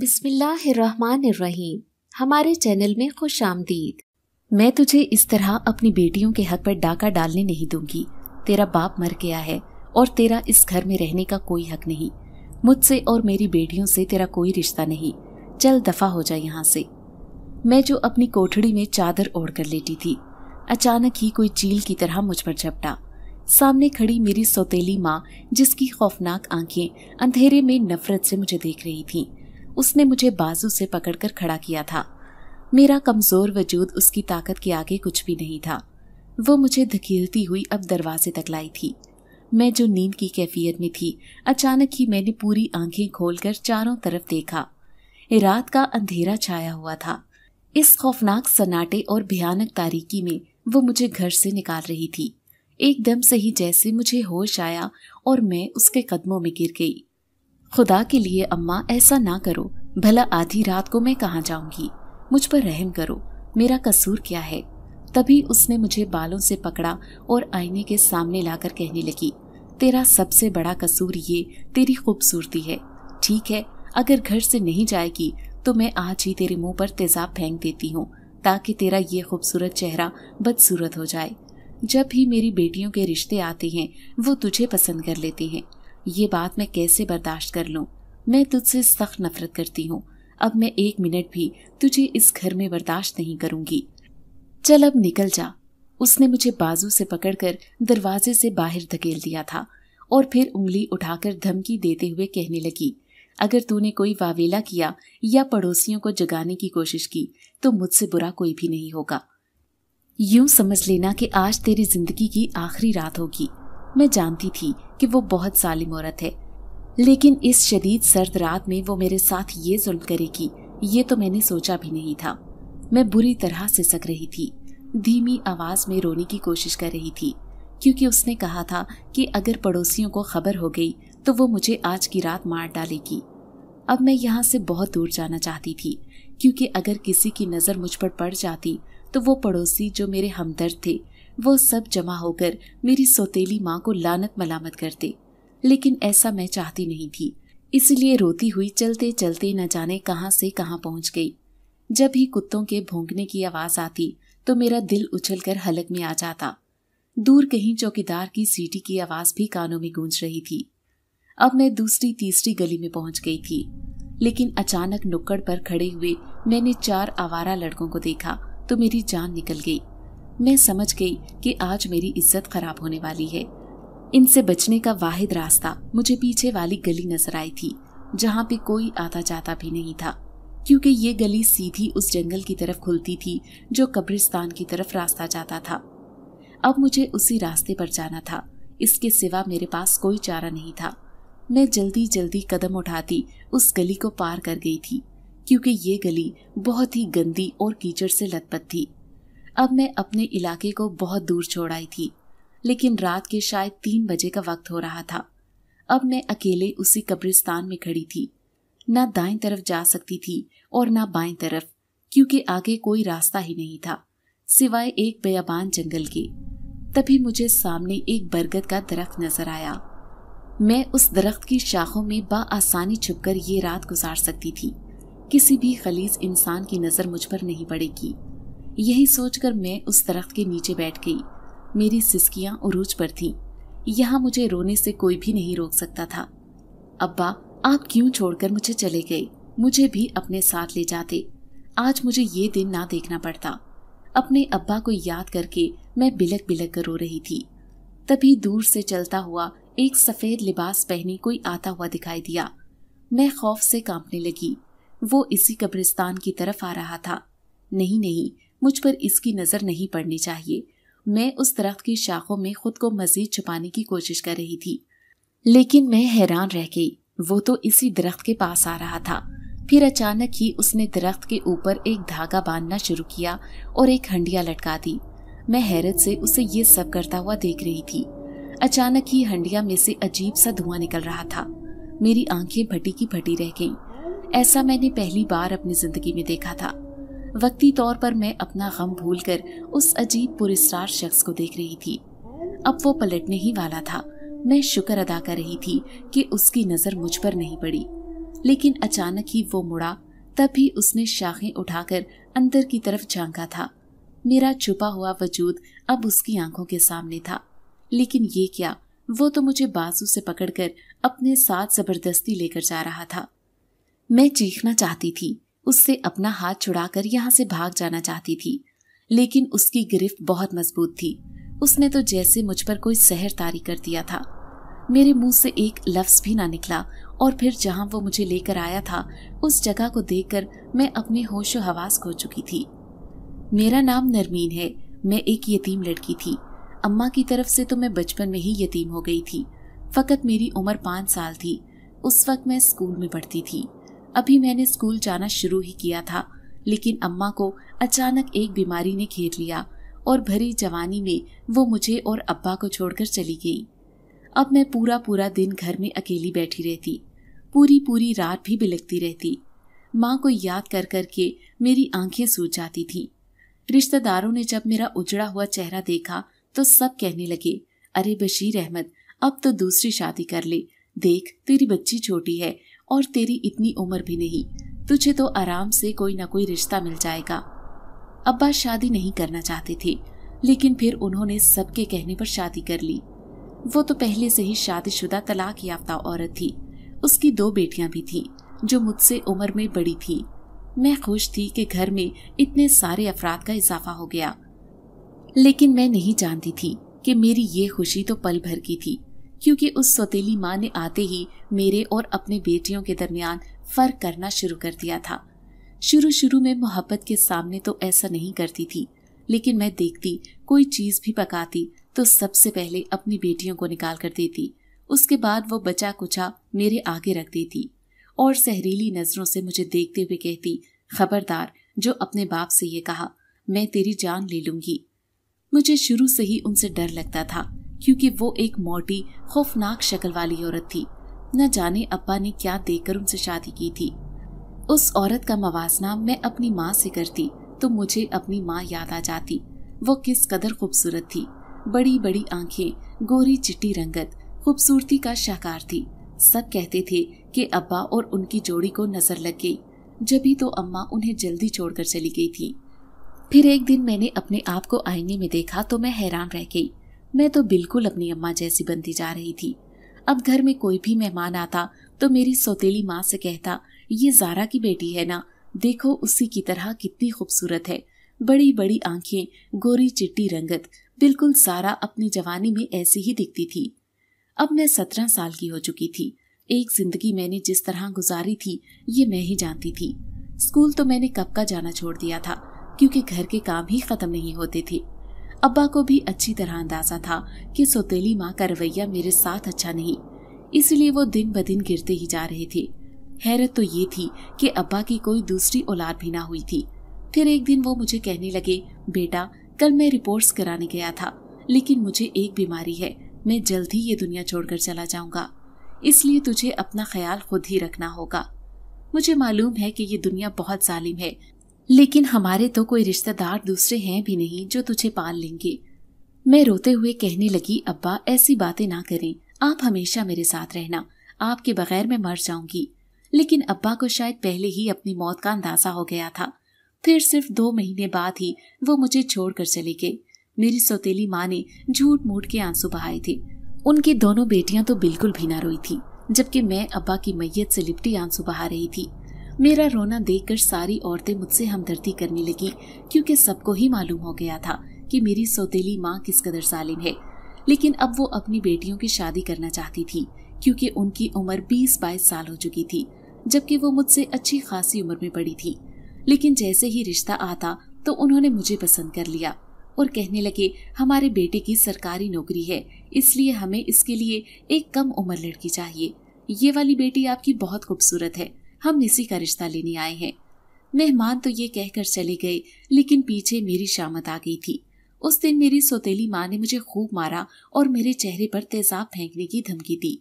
बिस्मिल्लाहिर्रहमानिर्रहीम हमारे चैनल में खुश आमदीद मैं तुझे इस तरह अपनी बेटियों के हक पर डाका डालने नहीं दूंगी तेरा बाप मर गया है और तेरा इस घर में रहने का कोई हक नहीं मुझसे और मेरी बेटियों से तेरा कोई रिश्ता नहीं चल दफा हो जा यहाँ से मैं जो अपनी कोठड़ी में चादर ओढ़ कर लेटी थी अचानक ही कोई चील की तरह मुझ पर झपटा सामने खड़ी मेरी सौतेली माँ जिसकी खौफनाक आंखें अंधेरे में नफरत से मुझे देख रही थीं उसने मुझे बाजू से पकड़कर खड़ा किया था मेरा कमजोर वजूद उसकी ताकत के आगे कुछ भी नहीं था वो मुझे धकेलती हुई अब दरवाजे तक लाई थी मैं जो नींद की कैफियत में थी अचानक ही मैंने पूरी आंखें खोलकर चारों तरफ देखा रात का अंधेरा छाया हुआ था इस खौफनाक सन्नाटे और भयानक तारीकी में वो मुझे घर से निकाल रही थी एकदम से ही जैसे मुझे होश आया और मैं उसके कदमों में गिर गई खुदा के लिए अम्मा ऐसा ना करो भला आधी रात को मैं कहाँ जाऊंगी मुझ पर रहम करो मेरा कसूर क्या है तभी उसने मुझे बालों से पकड़ा और आईने के सामने लाकर कहने लगी तेरा सबसे बड़ा कसूर ये तेरी खूबसूरती है ठीक है अगर घर से नहीं जाएगी तो मैं आज ही तेरे मुंह पर तेजाब फेंक देती हूँ ताकि तेरा ये खूबसूरत चेहरा बदसूरत हो जाए जब भी मेरी बेटियों के रिश्ते आते हैं वो तुझे पसंद कर लेते हैं ये बात मैं कैसे बर्दाश्त कर लूँ मैं तुझसे सख्त नफरत करती हूँ अब मैं एक मिनट भी तुझे इस घर में बर्दाश्त नहीं करूंगी चल अब निकल जा उसने मुझे बाजू से पकड़कर दरवाजे से बाहर धकेल दिया था और फिर उंगली उठाकर धमकी देते हुए कहने लगी अगर तूने कोई वावेला किया या पड़ोसियों को जगाने की कोशिश की तो मुझसे बुरा कोई भी नहीं होगा यूं समझ लेना कि आज तेरी जिंदगी की आखिरी रात होगी मैं जानती थी कि वो बहुत सालिम औरत है लेकिन इस शदीद सर्द रात में वो मेरे साथ ये जुल्म करेगी ये तो मैंने सोचा भी नहीं था मैं बुरी तरह से सक रही थी धीमी आवाज में रोने की कोशिश कर रही थी क्योंकि उसने कहा था कि अगर पड़ोसियों को खबर हो गई तो वो मुझे आज की रात मार डालेगी अब मैं यहाँ से बहुत दूर जाना चाहती थी क्योंकि अगर किसी की नज़र मुझ पर पड़ जाती तो वो पड़ोसी जो मेरे हमदर्द थे वो सब जमा होकर मेरी सौतेली माँ को लानत मलामत करते लेकिन ऐसा मैं चाहती नहीं थी इसलिए रोती हुई चलते चलते न जाने कहाँ से कहाँ पहुँच गई जब ही कुत्तों के भोंकने की आवाज़ आती तो मेरा दिल उछलकर हलक में आ जाता दूर कहीं चौकीदार की सीटी की आवाज़ भी कानों में गूंज रही थी अब मैं दूसरी तीसरी गली में पहुंच गई थी लेकिन अचानक नुक्कड़ पर खड़े हुए मैंने चार आवारा लड़कों को देखा तो मेरी जान निकल गई मैं समझ गई कि आज मेरी इज्जत खराब होने वाली है इनसे बचने का वाहिद रास्ता मुझे पीछे वाली गली नजर आई थी जहाँ पे कोई आता जाता भी नहीं था क्योंकि ये गली सीधी उस जंगल की तरफ खुलती थी जो कब्रिस्तान की तरफ रास्ता जाता था अब मुझे उसी रास्ते पर जाना था इसके सिवा मेरे पास कोई चारा नहीं था मैं जल्दी जल्दी कदम उठाती उस गली को पार कर गई थी क्योंकि ये गली बहुत ही गंदी और कीचड़ से लतपत थी अब मैं अपने इलाके को बहुत दूर छोड़ आई थी लेकिन रात के शायद तीन बजे का वक्त हो रहा था अब मैं अकेले उसी कब्रिस्तान में खड़ी थी ना दाएं तरफ जा सकती थी और ना बाएं तरफ क्योंकि आगे कोई रास्ता ही नहीं था सिवाय एक बेयाबान जंगल के तभी मुझे सामने एक बरगद का दरख्त नजर आया मैं उस दरख्त की शाखों में छुप छुपकर ये रात गुजार सकती थी किसी भी खलीज इंसान की नजर मुझ पर नहीं पड़ेगी यही सोचकर मैं उस दरख्त के नीचे बैठ गई मेरी सिसकियां उरूज पर थी यहाँ मुझे रोने से कोई भी नहीं रोक सकता था अब्बा आप क्यों छोड़कर मुझे चले गए मुझे भी अपने साथ ले जाते आज मुझे ये दिन ना देखना पड़ता अपने अब्बा को याद करके मैं बिलक बिलक कर रो रही थी तभी दूर से चलता हुआ एक सफेद लिबास पहनी कोई आता हुआ दिखाई दिया मैं खौफ से कांपने लगी वो इसी कब्रिस्तान की तरफ आ रहा था नहीं नहीं मुझ पर इसकी नज़र नहीं पड़नी चाहिए मैं उस दरख्त की शाखों में खुद को मजीद छुपाने की कोशिश कर रही थी लेकिन मैं हैरान रह गई वो तो इसी दरख्त के पास आ रहा था फिर अचानक ही उसने दरख्त के ऊपर एक धागा बांधना शुरू किया और एक हंडिया लटका दी मैं हैरत से उसे ये सब करता हुआ देख रही थी अचानक ही हंडिया में से अजीब सा धुआं निकल रहा था मेरी आंखें भटी की भटी रह गईं ऐसा मैंने पहली बार अपनी जिंदगी में देखा था वक्ती तौर पर मैं अपना गम भूलकर उस अजीब पुरस्कार शख्स को देख रही थी अब वो पलटने ही वाला था मैं शुक्र अदा कर रही थी कि उसकी नज़र मुझ पर नहीं पड़ी लेकिन अचानक ही वो मुड़ा तभी उसने शाखें उठाकर अंदर की तरफ झांका था मेरा छुपा हुआ वजूद अब उसकी आंखों के सामने था लेकिन ये क्या वो तो मुझे बाजू से पकड़कर अपने साथ जबरदस्ती लेकर जा रहा था मैं चीखना चाहती थी उससे अपना हाथ छुड़ाकर यहाँ से भाग जाना चाहती थी लेकिन उसकी गिरफ्त बहुत मजबूत थी उसने तो जैसे मुझ पर कोई सहर तारी कर दिया था मेरे मुंह से एक लफ्ज भी ना निकला और फिर जहां वो मुझे लेकर आया था उस जगह को देखकर मैं अपने होशो हवास खो चुकी थी मेरा नाम नरमीन है मैं एक यतीम लड़की थी अम्मा की तरफ से तो मैं बचपन में ही यतीम हो गई थी फकत मेरी उम्र पाँच साल थी उस वक्त मैं स्कूल में पढ़ती थी अभी मैंने स्कूल जाना शुरू ही किया था लेकिन अम्मा को अचानक एक बीमारी ने घेर लिया और भरी जवानी में वो मुझे और अब्बा को छोड़कर चली गई अब मैं पूरा पूरा दिन घर में अकेली बैठी रहती पूरी पूरी रात भी बिलकती रहती माँ को याद कर कर के मेरी आंखें सूज जाती थीं रिश्तेदारों ने जब मेरा उजड़ा हुआ चेहरा देखा तो सब कहने लगे अरे बशीर अहमद अब तो दूसरी शादी कर ले देख तेरी बच्ची छोटी है और तेरी इतनी उम्र भी नहीं तुझे तो आराम से कोई ना कोई रिश्ता मिल जाएगा अब्बा शादी नहीं करना चाहते थे लेकिन फिर उन्होंने सबके कहने पर शादी कर ली वो तो पहले से ही शादीशुदा तलाक याफ्ता औरत थी उसकी दो बेटियां भी थी जो मुझसे उम्र में बड़ी थी मैं खुश थी कि घर में इतने सारे अफराद का इजाफा हो गया लेकिन मैं नहीं जानती थी कि मेरी ये खुशी तो पल भर की थी क्योंकि उस सौतेली माँ ने आते ही मेरे और अपने बेटियों के दरमियान फर्क करना शुरू कर दिया था शुरू शुरू में मोहब्बत के सामने तो ऐसा नहीं करती थी लेकिन मैं देखती कोई चीज़ भी पकाती तो सबसे पहले अपनी बेटियों को निकाल कर देती उसके बाद वो बचा कुचा मेरे आगे रख देती और सहरीली नज़रों से मुझे देखते हुए कहती खबरदार जो अपने बाप से ये कहा मैं तेरी जान ले लूंगी मुझे शुरू से ही उनसे डर लगता था क्योंकि वो एक मोटी खौफनाक शक्ल वाली औरत थी न जाने अब्बा ने क्या देखकर उनसे शादी की थी उस औरत का मवासना मैं अपनी माँ से करती तो मुझे अपनी माँ याद आ जाती वो किस कदर खूबसूरत थी बड़ी बड़ी आंखें गोरी चिट्टी रंगत खूबसूरती का शाकार थी सब कहते थे कि अब्बा और उनकी जोड़ी को नजर लग गई ही तो अम्मा उन्हें जल्दी छोड़कर चली गई थी फिर एक दिन मैंने अपने आप को आईने में देखा तो मैं हैरान रह गई मैं तो बिल्कुल अपनी अम्मा जैसी बनती जा रही थी अब घर में कोई भी मेहमान आता तो मेरी सौतेली माँ से कहता ये जारा की बेटी है ना देखो उसी की तरह कितनी खूबसूरत है बड़ी बड़ी आंखें गोरी चिट्टी रंगत बिल्कुल सारा अपनी जवानी में ऐसी ही दिखती थी अब मैं सत्रह साल की हो चुकी थी एक जिंदगी मैंने जिस तरह गुजारी थी ये मैं ही जानती थी स्कूल तो मैंने कब का जाना छोड़ दिया था क्योंकि घर के काम ही खत्म नहीं होते थे अब्बा को भी अच्छी तरह अंदाजा था कि सोतेली माँ का रवैया मेरे साथ अच्छा नहीं इसलिए वो दिन ब दिन गिरते ही जा रहे थे हैरत तो ये थी कि अब्बा की कोई दूसरी औलाद भी ना हुई थी फिर एक दिन वो मुझे कहने लगे बेटा कल मैं रिपोर्ट्स कराने गया था लेकिन मुझे एक बीमारी है मैं जल्द ही ये दुनिया छोड़कर चला जाऊंगा इसलिए तुझे अपना ख्याल खुद ही रखना होगा मुझे मालूम है कि ये दुनिया बहुत जालिम है लेकिन हमारे तो कोई रिश्तेदार दूसरे हैं भी नहीं जो तुझे पाल लेंगे मैं रोते हुए कहने लगी अब्बा ऐसी बातें ना करें आप हमेशा मेरे साथ रहना आपके बगैर मैं मर जाऊंगी लेकिन अब्बा को शायद पहले ही अपनी मौत का अंदाजा हो गया था फिर सिर्फ दो महीने बाद ही वो मुझे छोड़कर चले गए मेरी सौतेली माँ ने झूठ मूठ के आंसू बहाए थे उनकी दोनों बेटियां तो बिल्कुल भी ना रोई थी जबकि मैं अब्बा की मैयत से लिपटी आंसू बहा रही थी मेरा रोना देखकर सारी औरतें मुझसे हमदर्दी करने लगी क्योंकि सबको ही मालूम हो गया था कि मेरी सौतेली माँ किस कदर सालिम है लेकिन अब वो अपनी बेटियों की शादी करना चाहती थी क्योंकि उनकी उम्र बीस बाईस साल हो चुकी थी जबकि वो मुझसे अच्छी खासी उम्र में पड़ी थी लेकिन जैसे ही रिश्ता आता तो उन्होंने मुझे पसंद कर लिया और कहने लगे हमारे बेटे की सरकारी नौकरी है इसलिए हमें इसके लिए एक कम उम्र लड़की चाहिए ये वाली बेटी आपकी बहुत खूबसूरत है हम इसी का रिश्ता लेने आए हैं मेहमान तो ये कहकर चले गए लेकिन पीछे मेरी शामत आ गई थी उस दिन मेरी सोतेली माँ ने मुझे खूब मारा और मेरे चेहरे पर तेजाब फेंकने की धमकी दी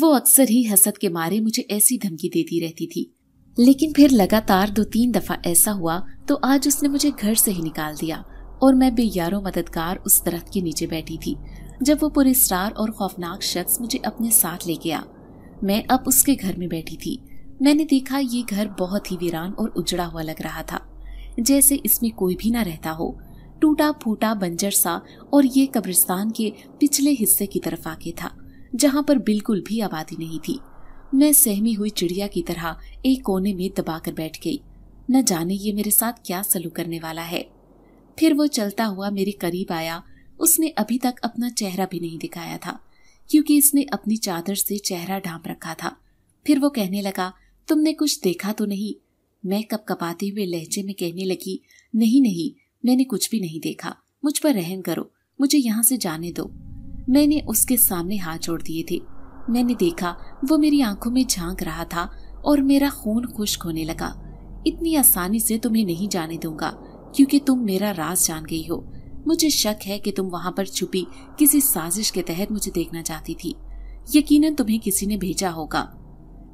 वो अक्सर ही हसद के मारे मुझे ऐसी धमकी देती रहती थी लेकिन फिर लगातार दो तीन दफा ऐसा हुआ तो आज उसने मुझे घर से ही निकाल दिया और मैं बेयारो मददगार उस दरख्त के नीचे बैठी थी जब वो पुरस्कार और खौफनाक शख्स मुझे अपने साथ ले गया मैं अब उसके घर में बैठी थी मैंने देखा ये घर बहुत ही वीरान और उजड़ा हुआ लग रहा था जैसे इसमें कोई भी ना रहता हो टूटा फूटा बंजर सा और ये कब्रिस्तान के पिछले हिस्से की तरफ आके था जहाँ पर बिल्कुल भी आबादी नहीं थी मैं सहमी हुई चिड़िया की तरह एक कोने में दबाकर बैठ गई न जाने ये मेरे साथ क्या सलूक करने वाला है फिर वो चलता हुआ मेरे करीब आया उसने अभी तक अपना चेहरा भी नहीं दिखाया था क्योंकि इसने अपनी चादर से चेहरा ढांप रखा था फिर वो कहने लगा तुमने कुछ देखा तो नहीं मैं कप कपाते हुए लहजे में कहने लगी नहीं नहीं मैंने कुछ भी नहीं देखा मुझ पर रहम करो मुझे यहाँ से जाने दो मैंने उसके सामने हाथ जोड़ दिए थे मैंने देखा वो मेरी आंखों में झांक रहा था और मेरा खून खुश्क होने लगा इतनी आसानी से तुम्हें नहीं जाने दूंगा क्योंकि तुम मेरा राज जान गई हो मुझे शक है कि तुम वहां पर छुपी किसी साजिश के तहत मुझे देखना चाहती थी यकीनन तुम्हें किसी ने भेजा होगा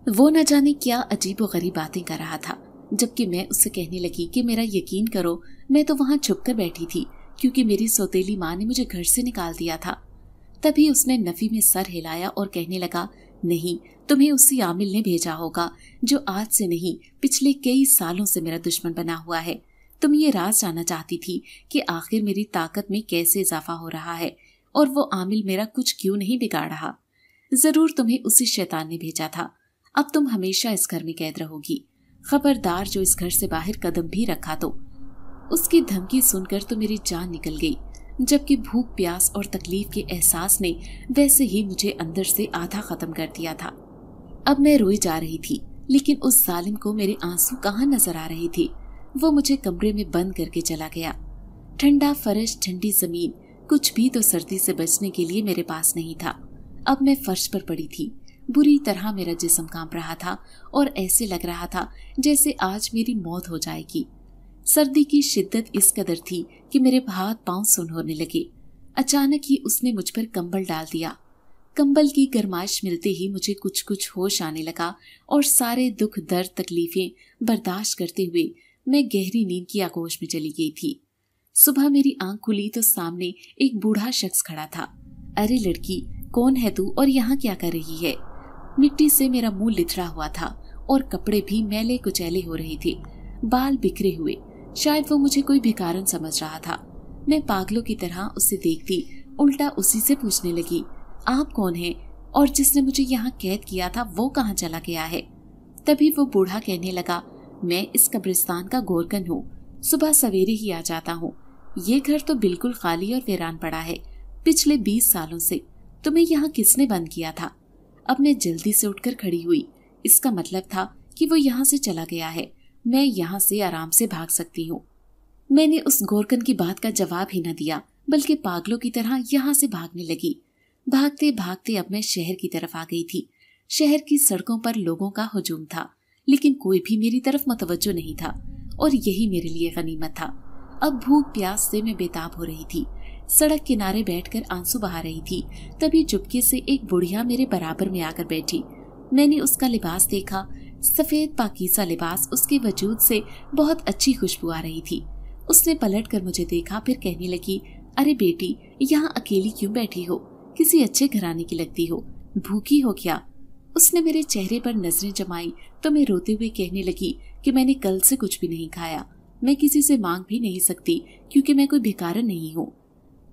वो न जाने क्या अजीब और गरीब बातें कर रहा था जबकि मैं उससे कहने लगी कि मेरा यकीन करो मैं तो वहाँ छुप कर बैठी थी क्योंकि मेरी सौतेली माँ ने मुझे घर से निकाल दिया था तभी उसने नफी में सर हिलाया और कहने लगा नहीं तुम्हें उसी आमिल ने भेजा होगा जो आज से नहीं पिछले कई सालों से मेरा दुश्मन बना हुआ है तुम ये राज जानना चाहती थी कि आखिर मेरी ताकत में कैसे इजाफा हो रहा है और वो आमिल मेरा कुछ क्यों नहीं बिगाड़ रहा जरूर तुम्हें उसी शैतान ने भेजा था अब तुम हमेशा इस घर में कैद रहोगी खबरदार जो इस घर से बाहर कदम भी रखा तो उसकी धमकी सुनकर तो मेरी जान निकल गई जबकि भूख प्यास और तकलीफ के एहसास ने वैसे ही मुझे अंदर से आधा खत्म कर दिया था अब मैं रोई जा रही थी लेकिन उस जालिम को मेरे आंसू कहाँ नजर आ रहे थे वो मुझे कमरे में बंद करके चला गया ठंडा फर्श ठंडी जमीन कुछ भी तो सर्दी से बचने के लिए मेरे पास नहीं था अब मैं फर्श पर पड़ी थी बुरी तरह मेरा जिसम कांप रहा था और ऐसे लग रहा था जैसे आज मेरी मौत हो जाएगी सर्दी की शिद्दत इस कदर थी कि मेरे हाथ पांव सुन होने लगे अचानक ही उसने मुझ पर कंबल डाल दिया कंबल की गर्माइश मिलते ही मुझे कुछ कुछ होश आने लगा और सारे दुख दर्द तकलीफें बर्दाश्त करते हुए मैं गहरी नींद की आगोश में चली गई थी सुबह मेरी आंख खुली तो सामने एक बूढ़ा शख्स खड़ा था अरे लड़की कौन है तू और यहाँ क्या कर रही है मिट्टी से मेरा मुंह लिथरा हुआ था और कपड़े भी मैले कुचैले हो रही थी बाल बिखरे हुए शायद वो मुझे कोई भिकारण समझ रहा था मैं पागलों की तरह उसे देखती उल्टा उसी से पूछने लगी आप कौन हैं और जिसने मुझे यहाँ कैद किया था वो कहाँ चला गया है तभी वो बूढ़ा कहने लगा मैं इस कब्रिस्तान का गोरकन हूँ सुबह सवेरे ही आ जाता हूँ ये घर तो बिल्कुल खाली और वीरान पड़ा है पिछले बीस सालों से तुम्हें यहाँ किसने बंद किया था अब मैं जल्दी से उठकर खड़ी हुई इसका मतलब था कि वो यहाँ से चला गया है मैं यहाँ से आराम से भाग सकती हूँ मैंने उस गोरकन की बात का जवाब ही न दिया बल्कि पागलों की तरह यहाँ से भागने लगी भागते भागते अब मैं शहर की तरफ आ गई थी शहर की सड़कों पर लोगों का हजूम था लेकिन कोई भी मेरी तरफ मतवजो नहीं था और यही मेरे लिए गनीमत था अब भूख प्यास से मैं बेताब हो रही थी सड़क किनारे बैठकर आंसू बहा रही थी तभी चुपके से एक बुढ़िया मेरे बराबर में आकर बैठी मैंने उसका लिबास देखा सफेद पाकिसा लिबास उसके वजूद से बहुत अच्छी खुशबू आ रही थी उसने पलट कर मुझे देखा फिर कहने लगी अरे बेटी यहाँ अकेली क्यों बैठी हो किसी अच्छे घराने की लगती हो भूखी हो क्या उसने मेरे चेहरे पर नजरें जमाई तो मैं रोते हुए कहने लगी कि मैंने कल से कुछ भी नहीं खाया मैं किसी से मांग भी नहीं सकती क्योंकि मैं कोई भिकारन नहीं हूँ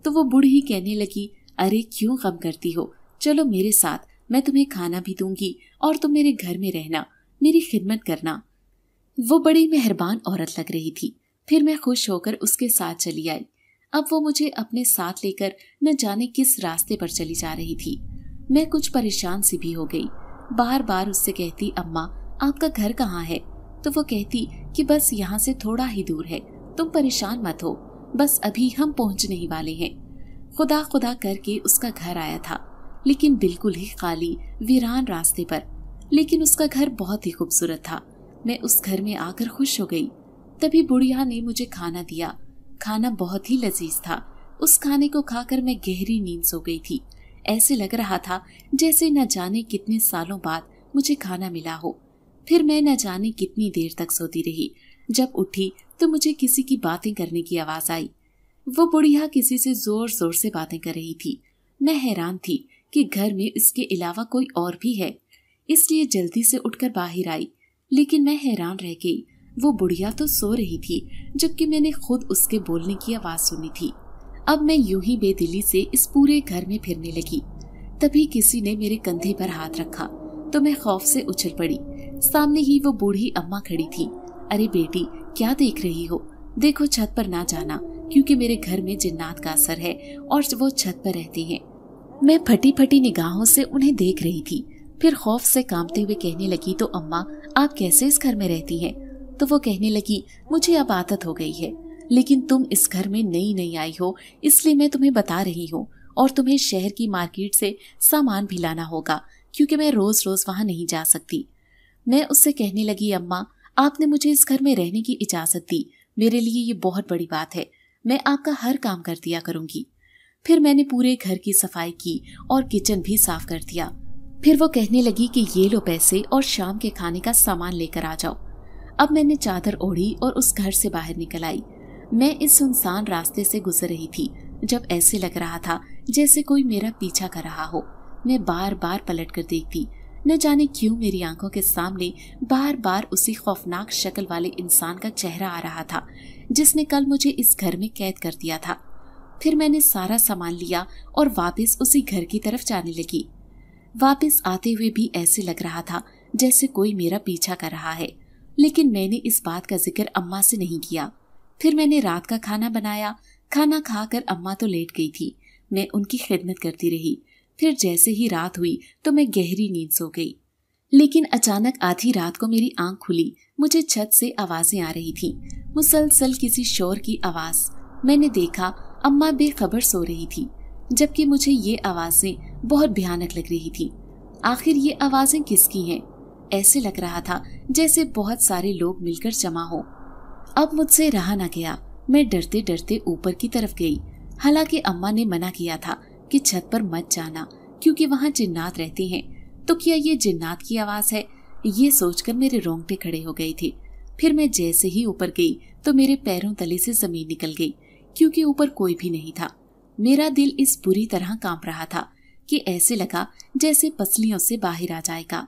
तो वो बूढ़ी कहने लगी अरे क्यों गम करती हो चलो मेरे साथ मैं तुम्हें खाना भी दूंगी और तुम मेरे घर में रहना मेरी खिदमत करना वो बड़ी मेहरबान औरत लग रही थी फिर मैं खुश होकर उसके साथ चली आई अब वो मुझे अपने साथ लेकर न जाने किस रास्ते पर चली जा रही थी मैं कुछ परेशान सी भी हो गई बार बार उससे कहती अम्मा आपका घर कहाँ है तो वो कहती कि बस यहाँ से थोड़ा ही दूर है तुम परेशान मत हो बस अभी हम पहुंचने ही वाले हैं खुदा खुदा करके उसका घर आया था लेकिन बिल्कुल ही खाली वीरान रास्ते पर लेकिन उसका घर बहुत ही खूबसूरत था मैं उस घर में आकर खुश हो गई तभी बुढ़िया ने मुझे खाना दिया खाना बहुत ही लजीज था उस खाने को खाकर मैं गहरी नींद सो गई थी ऐसे लग रहा था जैसे न जाने कितने सालों बाद मुझे खाना मिला हो फिर मैं न जाने कितनी देर तक सोती रही जब उठी तो मुझे किसी की बातें करने की आवाज आई वो बुढ़िया किसी से जोर जोर से बातें कर रही थी मैं हैरान थी कि घर में इसके अलावा कोई और भी है इसलिए जल्दी से उठकर बाहर आई लेकिन मैं हैरान रह गई वो बुढ़िया तो सो रही थी जबकि मैंने खुद उसके बोलने की आवाज सुनी थी अब मैं यूं ही बेदिली से इस पूरे घर में फिरने लगी तभी किसी ने मेरे कंधे पर हाथ रखा तो मैं खौफ से उछल पड़ी सामने ही वो बूढ़ी अम्मा खड़ी थी अरे बेटी क्या देख रही हो देखो छत पर ना जाना क्योंकि मेरे घर में जिन्नात का असर है और वो छत पर रहती हैं। मैं फटी फटी निगाहों से उन्हें देख रही थी फिर खौफ से कांपते हुए कहने लगी तो अम्मा आप कैसे इस घर में रहती हैं तो वो कहने लगी मुझे अब आदत हो गई है लेकिन तुम इस घर में नई नई आई हो इसलिए मैं तुम्हें बता रही हूँ और तुम्हें शहर की मार्केट से सामान भी लाना होगा क्योंकि मैं रोज रोज वहाँ नहीं जा सकती मैं उससे कहने लगी अम्मा आपने मुझे इस घर में रहने की इजाज़त दी मेरे लिए ये बहुत बड़ी बात है मैं आपका हर काम कर दिया करूँगी फिर मैंने पूरे घर की सफाई की और किचन भी साफ कर दिया फिर वो कहने लगी कि ये लो पैसे और शाम के खाने का सामान लेकर आ जाओ अब मैंने चादर ओढ़ी और उस घर से बाहर निकल आई मैं इस सुनसान रास्ते से गुजर रही थी जब ऐसे लग रहा था जैसे कोई मेरा पीछा कर रहा हो मैं बार बार पलट कर देखती न जाने क्यों मेरी आंखों के सामने बार बार उसी खौफनाक शक्ल वाले इंसान का चेहरा आ रहा था जिसने कल मुझे इस घर में कैद कर दिया था फिर मैंने सारा सामान लिया और वापस उसी घर की तरफ जाने लगी वापस आते हुए भी ऐसे लग रहा था जैसे कोई मेरा पीछा कर रहा है लेकिन मैंने इस बात का जिक्र अम्मा से नहीं किया फिर मैंने रात का खाना बनाया खाना खाकर अम्मा तो लेट गई थी मैं उनकी खिदमत करती रही फिर जैसे ही रात हुई तो मैं गहरी नींद सो गई लेकिन अचानक आधी रात को मेरी आंख खुली मुझे छत से आवाजें आ रही थी मुसलसल किसी शोर की आवाज मैंने देखा अम्मा बेखबर सो रही थी जबकि मुझे ये आवाजें बहुत भयानक लग रही थी आखिर ये आवाजें किसकी हैं? ऐसे लग रहा था जैसे बहुत सारे लोग मिलकर जमा हो अब मुझसे रहा न गया मैं डरते डरते ऊपर की तरफ गई हालांकि अम्मा ने मना किया था कि छत पर मत जाना क्योंकि वहाँ जिन्नात रहते हैं तो क्या ये जिन्नात की आवाज़ है ये सोचकर मेरे रोंगटे खड़े हो गए थे फिर मैं जैसे ही ऊपर गई तो मेरे पैरों तले से जमीन निकल गई क्योंकि ऊपर कोई भी नहीं था मेरा दिल इस बुरी तरह कांप रहा था कि ऐसे लगा जैसे पसलियों से बाहर आ जाएगा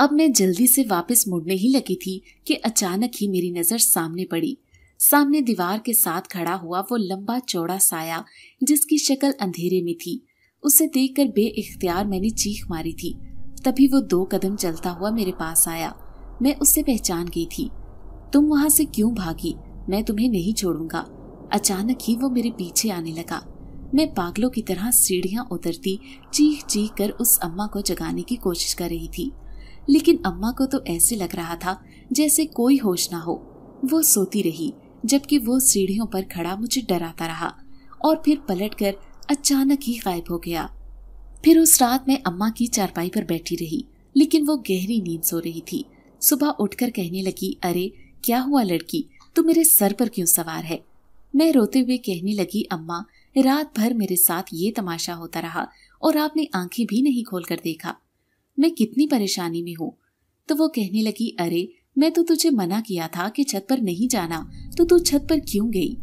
अब मैं जल्दी से वापस मुड़ने ही लगी थी कि अचानक ही मेरी नजर सामने पड़ी सामने दीवार के साथ खड़ा हुआ वो लंबा चौड़ा साया जिसकी शक्ल अंधेरे में थी उसे देखकर बेइख्तियार मैंने चीख मारी थी तभी वो दो कदम चलता हुआ मेरे पास आया मैं उससे पहचान गई थी तुम वहां से क्यों भागी मैं तुम्हें नहीं छोड़ूंगा अचानक ही वो मेरे पीछे आने लगा मैं पागलों की तरह सीढ़ियां उतरती चीख चीख कर उस अम्मा को जगाने की कोशिश कर रही थी लेकिन अम्मा को तो ऐसे लग रहा था जैसे कोई होश ना हो वो सोती रही जबकि वो सीढ़ियों पर खड़ा मुझे डराता रहा और फिर पलटकर अचानक ही गायब हो गया फिर उस रात मैं अम्मा की चारपाई पर बैठी रही लेकिन वो गहरी नींद सो रही थी सुबह उठकर कहने लगी अरे क्या हुआ लड़की तू मेरे सर पर क्यों सवार है मैं रोते हुए कहने लगी अम्मा रात भर मेरे साथ ये तमाशा होता रहा और आपने आंखें भी नहीं खोल कर देखा मैं कितनी परेशानी में हूँ तो वो कहने लगी अरे मैं तो तुझे मना किया था कि छत पर नहीं जाना तो तू छत पर क्यों गई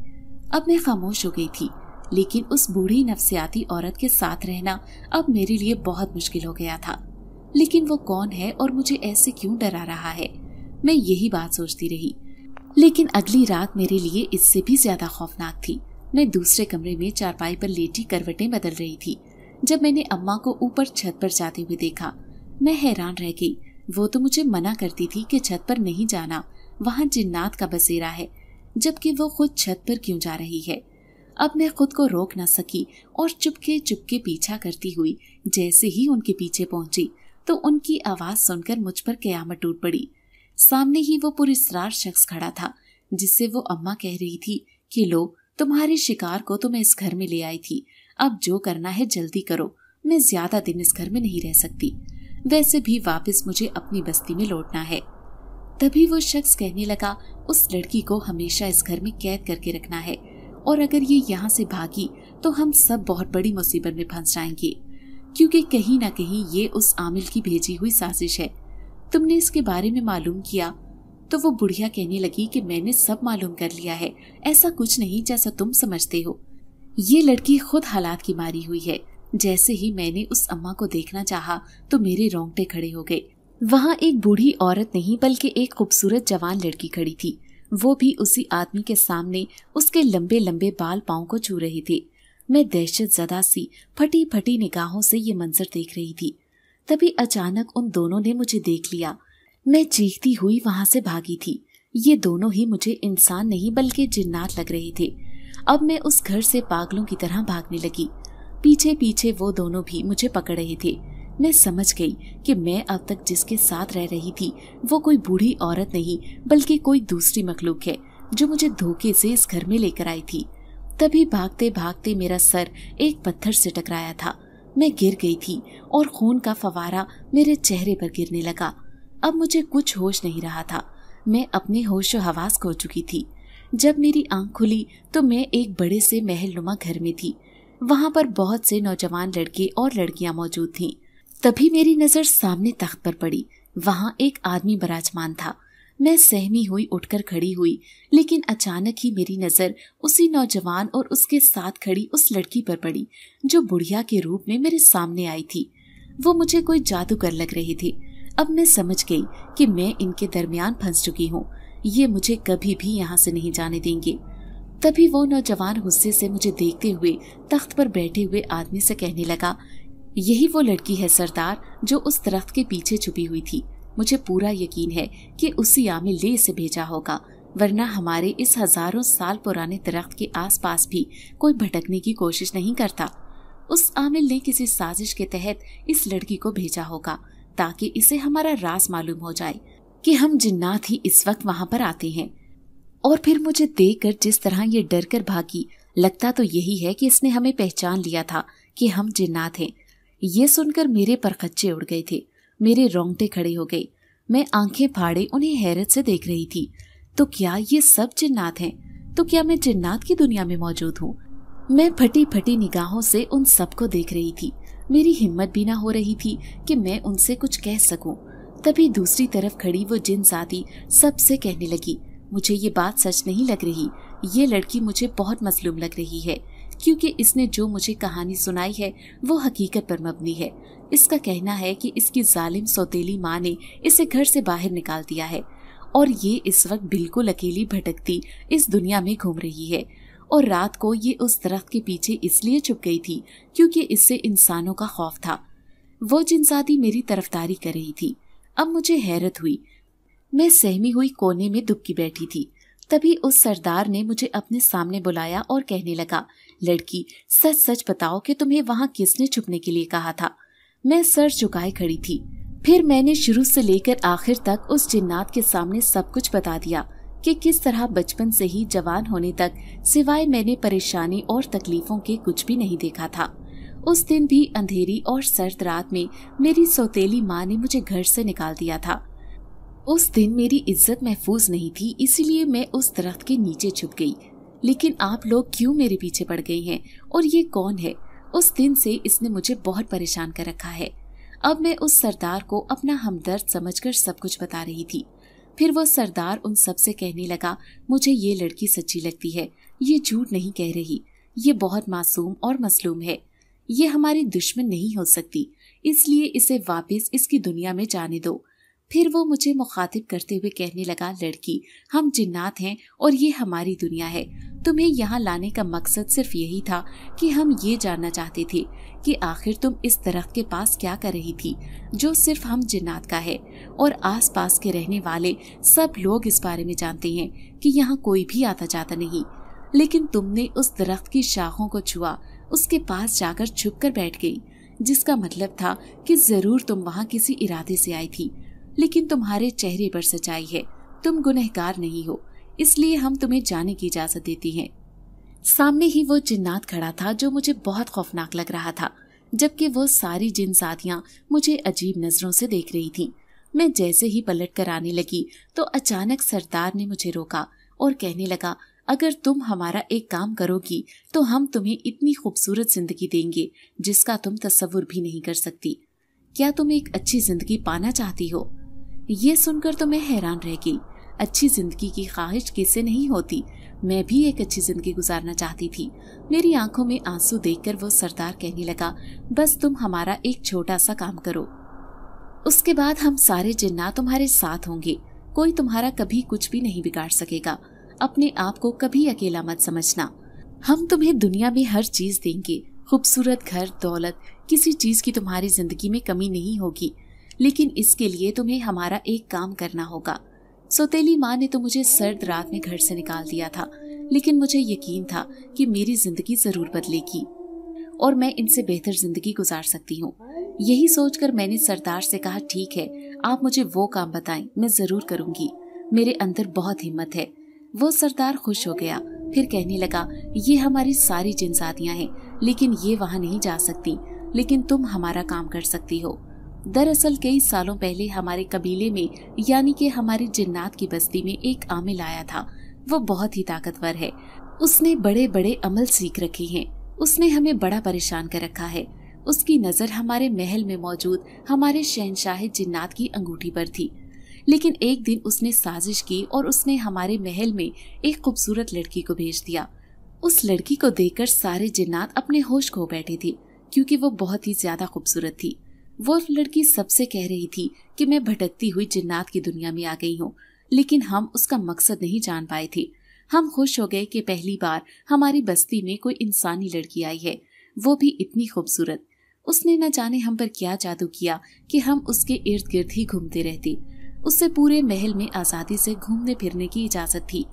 अब मैं खामोश हो गई थी लेकिन उस बूढ़ी नफसियाती औरत के साथ रहना अब मेरे लिए बहुत मुश्किल हो गया था लेकिन वो कौन है और मुझे ऐसे क्यों डरा रहा है मैं यही बात सोचती रही लेकिन अगली रात मेरे लिए इससे भी ज्यादा खौफनाक थी मैं दूसरे कमरे में चारपाई पर लेटी करवटें बदल रही थी जब मैंने अम्मा को ऊपर छत पर जाते हुए देखा मैं हैरान रह गई वो तो मुझे मना करती थी कि छत पर नहीं जाना वहाँ जिन्नात का बसेरा है जबकि वो खुद छत पर क्यों जा रही है अब मैं खुद को रोक ना सकी और चुपके चुपके पीछा करती हुई जैसे ही उनके पीछे पहुंची तो उनकी आवाज सुनकर मुझ पर कयामत टूट पड़ी सामने ही वो पुरस्रार शख्स खड़ा था जिससे वो अम्मा कह रही थी कि लो तुम्हारे शिकार को तो मैं इस घर में ले आई थी अब जो करना है जल्दी करो मैं ज्यादा दिन इस घर में नहीं रह सकती वैसे भी वापस मुझे अपनी बस्ती में लौटना है तभी वो शख्स कहने लगा उस लड़की को हमेशा इस घर में कैद करके रखना है और अगर ये यहाँ से भागी तो हम सब बहुत बड़ी मुसीबत में फंस जाएंगे क्योंकि कहीं ना कहीं ये उस आमिल की भेजी हुई साजिश है तुमने इसके बारे में मालूम किया तो वो बुढ़िया कहने लगी कि मैंने सब मालूम कर लिया है ऐसा कुछ नहीं जैसा तुम समझते हो ये लड़की खुद हालात की मारी हुई है जैसे ही मैंने उस अम्मा को देखना चाहा तो मेरे रोंगटे खड़े हो गए वहाँ एक बूढ़ी औरत नहीं बल्कि एक खूबसूरत जवान लड़की खड़ी थी वो भी उसी आदमी के सामने उसके लंबे लंबे बाल पाओ को छू रही थी मैं दहशत जदा सी फटी फटी निगाहों से ये मंजर देख रही थी तभी अचानक उन दोनों ने मुझे देख लिया मैं चीखती हुई वहां से भागी थी ये दोनों ही मुझे इंसान नहीं बल्कि जिन्नात लग रहे थे अब मैं उस घर से पागलों की तरह भागने लगी पीछे पीछे वो दोनों भी मुझे पकड़ रहे थे मैं समझ गई कि मैं अब तक जिसके साथ रह रही थी वो कोई बूढ़ी औरत नहीं बल्कि कोई दूसरी मखलूक है जो मुझे धोखे से इस घर में लेकर आई थी तभी भागते भागते मेरा सर एक पत्थर से टकराया था मैं गिर गई थी और खून का फवारा मेरे चेहरे पर गिरने लगा अब मुझे कुछ होश नहीं रहा था मैं अपने होश हवास खो चुकी थी जब मेरी आंख खुली तो मैं एक बड़े से महल नुमा घर में थी वहां पर बहुत से नौजवान लड़के और लड़कियां मौजूद थीं। तभी मेरी नजर सामने तख्त पर पड़ी वहां एक आदमी बराजमान था मैं सहमी हुई उठकर खड़ी हुई लेकिन अचानक ही मेरी नजर उसी नौजवान और उसके साथ खड़ी उस लड़की पर पड़ी जो बुढ़िया के रूप में मेरे सामने आई थी वो मुझे कोई जादूगर लग रही थी अब मैं समझ गई कि मैं इनके दरमियान फंस चुकी हूँ ये मुझे कभी भी यहाँ से नहीं जाने देंगे तभी वो नौजवान गुस्से से मुझे देखते हुए तख्त पर बैठे हुए आदमी से कहने लगा यही वो लड़की है सरदार जो उस दरख्त के पीछे छुपी हुई थी मुझे पूरा यकीन है कि उसी आमिल ने इसे भेजा होगा वरना हमारे इस हजारों साल पुराने दरख्त के आसपास भी कोई भटकने की कोशिश नहीं करता उस आमिल ने किसी साजिश के तहत इस लड़की को भेजा होगा ताकि इसे हमारा राज मालूम हो जाए कि हम जिन्नात ही इस वक्त वहाँ पर आते हैं और फिर मुझे देखकर जिस तरह ये डर कर भागी लगता तो यही है कि इसने हमें पहचान लिया था कि हम जिन्नात हैं ये सुनकर मेरे पर खच्चे उड़ गए थे मेरे रोंगटे खड़े हो गए मैं आंखें फाड़े उन्हें हैरत से देख रही थी तो क्या ये सब जिन्नात हैं तो क्या मैं जिन्नात की दुनिया में मौजूद हूँ मैं फटी फटी निगाहों से उन सबको देख रही थी मेरी हिम्मत भी ना हो रही थी कि मैं उनसे कुछ कह सकूं। तभी दूसरी तरफ खड़ी वो जिन साथी सबसे कहने लगी मुझे ये बात सच नहीं लग रही ये लड़की मुझे बहुत मजलूम लग रही है क्योंकि इसने जो मुझे कहानी सुनाई है वो हकीकत पर मबनी है इसका कहना है कि इसकी जालिम सौतेली माँ ने इसे घर से बाहर निकाल दिया है और ये इस वक्त बिल्कुल अकेली भटकती इस दुनिया में घूम रही है और रात को ये उस दरख्त के पीछे इसलिए छुप गई थी क्योंकि इससे इंसानों का खौफ था वो जिनसादी मेरी तरफदारी कर रही थी अब मुझे हैरत हुई मैं सहमी हुई कोने में दुबकी बैठी थी तभी उस सरदार ने मुझे अपने सामने बुलाया और कहने लगा लड़की सच सच बताओ कि तुम्हें वहाँ किसने छुपने के लिए कहा था मैं सर झुकाए खड़ी थी फिर मैंने शुरू से लेकर आखिर तक उस जिन्नात के सामने सब कुछ बता दिया कि किस तरह बचपन से ही जवान होने तक सिवाय मैंने परेशानी और तकलीफों के कुछ भी नहीं देखा था उस दिन भी अंधेरी और सर्द रात में मेरी सौतेली माँ ने मुझे घर से निकाल दिया था उस दिन मेरी इज्जत महफूज नहीं थी इसीलिए मैं उस दरख्त के नीचे छुप गई लेकिन आप लोग क्यों मेरे पीछे पड़ गए हैं और ये कौन है उस दिन से इसने मुझे बहुत परेशान कर रखा है अब मैं उस सरदार को अपना हमदर्द समझकर सब कुछ बता रही थी फिर वो सरदार उन सब से कहने लगा मुझे ये लड़की सच्ची लगती है ये झूठ नहीं कह रही ये बहुत मासूम और मसलूम है ये हमारी दुश्मन नहीं हो सकती इसलिए इसे वापस इसकी दुनिया में जाने दो फिर वो मुझे मुखातिब करते हुए कहने लगा लड़की हम जिन्नात हैं और ये हमारी दुनिया है तुम्हें यहाँ लाने का मकसद सिर्फ यही था कि हम ये जानना चाहते थे कि आखिर तुम इस दरख्त के पास क्या कर रही थी जो सिर्फ हम जिन्नात का है और आसपास के रहने वाले सब लोग इस बारे में जानते हैं कि यहाँ कोई भी आता जाता नहीं लेकिन तुमने उस दरख्त की शाखों को छुआ उसके पास जाकर छुप कर बैठ गई जिसका मतलब था कि जरूर तुम वहाँ किसी इरादे से आई थी लेकिन तुम्हारे चेहरे पर सच्चाई है तुम गुनहगार नहीं हो इसलिए हम तुम्हें जाने की इजाजत देती हैं सामने ही वो जिन्नात खड़ा था जो मुझे बहुत खौफनाक लग रहा था जबकि वो सारी जिन साथियां मुझे अजीब नजरों से देख रही थीं। मैं जैसे ही पलट कर आने लगी तो अचानक सरदार ने मुझे रोका और कहने लगा अगर तुम हमारा एक काम करोगी तो हम तुम्हें इतनी खूबसूरत जिंदगी देंगे जिसका तुम तस्वुर भी नहीं कर सकती क्या तुम एक अच्छी जिंदगी पाना चाहती हो ये सुनकर तो मैं हैरान रह गई अच्छी जिंदगी की ख्वाहिश किसे नहीं होती मैं भी एक अच्छी जिंदगी गुजारना चाहती थी मेरी आंखों में आंसू देखकर वो सरदार कहने लगा बस तुम हमारा एक छोटा सा काम करो उसके बाद हम सारे जिन्ना तुम्हारे साथ होंगे कोई तुम्हारा कभी कुछ भी नहीं बिगाड़ सकेगा अपने आप को कभी अकेला मत समझना हम तुम्हें दुनिया में हर चीज देंगे खूबसूरत घर दौलत किसी चीज की तुम्हारी जिंदगी में कमी नहीं होगी लेकिन इसके लिए तुम्हें हमारा एक काम करना होगा सोतेली माँ ने तो मुझे सर्द रात में घर से निकाल दिया था लेकिन मुझे यकीन था कि मेरी जिंदगी जरूर बदलेगी और मैं इनसे बेहतर जिंदगी गुजार सकती हूँ यही सोचकर मैंने सरदार से कहा ठीक है आप मुझे वो काम बताएं मैं जरूर करूंगी मेरे अंदर बहुत हिम्मत है वो सरदार खुश हो गया फिर कहने लगा ये हमारी सारी जिनसातियाँ हैं लेकिन ये वहाँ नहीं जा सकती लेकिन तुम हमारा काम कर सकती हो दरअसल कई सालों पहले हमारे कबीले में यानी के हमारे जिन्नात की बस्ती में एक आमिल आया था वो बहुत ही ताकतवर है उसने बड़े बड़े अमल सीख रखे हैं उसने हमें बड़ा परेशान कर रखा है उसकी नज़र हमारे महल में मौजूद हमारे शहनशाह जिन्नात की अंगूठी पर थी लेकिन एक दिन उसने साजिश की और उसने हमारे महल में एक खूबसूरत लड़की को भेज दिया उस लड़की को देखकर सारे जिन्नात अपने होश खो बैठे थे क्योंकि वो बहुत ही ज्यादा खूबसूरत थी वो लड़की सबसे कह रही थी कि मैं भटकती हुई जिन्नात की दुनिया में आ गई हूँ लेकिन हम उसका मकसद नहीं जान पाए थे हम खुश हो गए कि पहली बार हमारी बस्ती में कोई इंसानी लड़की आई है वो भी इतनी खूबसूरत उसने न जाने हम पर क्या जादू किया कि हम उसके इर्द गिर्द ही घूमते रहते उससे पूरे महल में आजादी से घूमने फिरने की इजाजत थी